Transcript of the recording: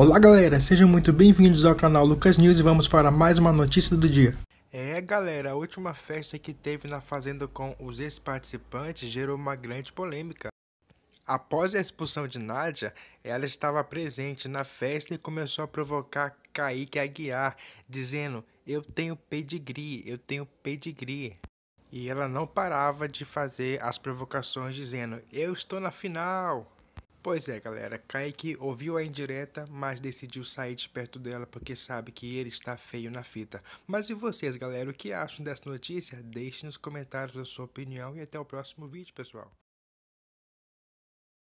Olá galera, sejam muito bem-vindos ao canal Lucas News e vamos para mais uma notícia do dia. É galera, a última festa que teve na Fazenda com os ex-participantes gerou uma grande polêmica. Após a expulsão de Nádia, ela estava presente na festa e começou a provocar Kaique Aguiar, dizendo: Eu tenho pedigree, eu tenho pedigree. E ela não parava de fazer as provocações, dizendo: Eu estou na final. Pois é, galera. Kaique ouviu a indireta, mas decidiu sair de perto dela porque sabe que ele está feio na fita. Mas e vocês, galera? O que acham dessa notícia? Deixem nos comentários a sua opinião e até o próximo vídeo, pessoal.